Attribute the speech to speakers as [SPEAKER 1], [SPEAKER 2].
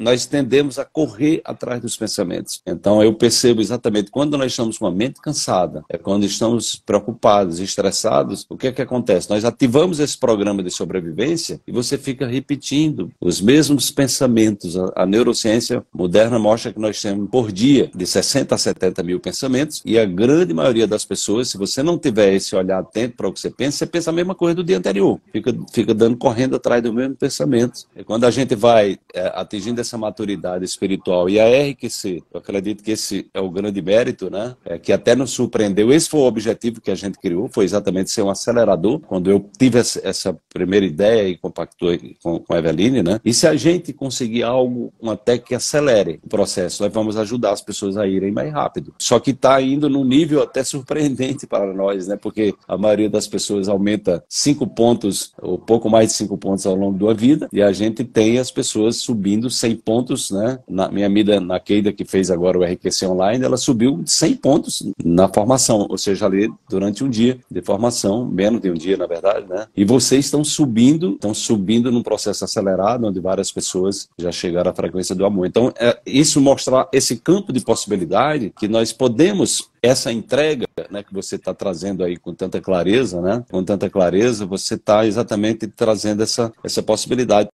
[SPEAKER 1] nós tendemos a correr atrás dos pensamentos. Então eu percebo exatamente quando nós estamos com a mente cansada, é quando estamos preocupados, estressados, o que é que acontece? Nós ativamos esse programa de sobrevivência e você fica repetindo os mesmos pensamentos. A, a neurociência moderna mostra que nós temos por dia de 60 a 70 mil pensamentos e a grande maioria das pessoas, se você não tiver esse olhar atento para o que você pensa, você pensa a mesma coisa do dia anterior. Fica, fica dando correndo atrás do mesmo pensamento. E quando a gente vai é, atingindo essa essa maturidade espiritual e a RQC, eu acredito que esse é o grande mérito, né? É que até nos surpreendeu. Esse foi o objetivo que a gente criou, foi exatamente ser um acelerador. Quando eu tive essa primeira ideia e compactou com, com a Eveline, né? E se a gente conseguir algo, uma tech que acelere o processo, nós vamos ajudar as pessoas a irem mais rápido. Só que está indo num nível até surpreendente para nós, né? Porque a maioria das pessoas aumenta cinco pontos ou pouco mais de cinco pontos ao longo da vida e a gente tem as pessoas subindo 100 pontos, né? Na minha amiga na Keida, que fez agora o RQC Online, ela subiu 100 pontos na formação, ou seja, ali durante um dia de formação, menos de um dia, na verdade, né? E vocês estão subindo, estão subindo num processo acelerado, onde várias pessoas já chegaram à frequência do amor. Então, é, isso mostra esse campo de possibilidade que nós podemos essa entrega né, que você está trazendo aí com tanta clareza, né, com tanta clareza, você está exatamente trazendo essa, essa possibilidade.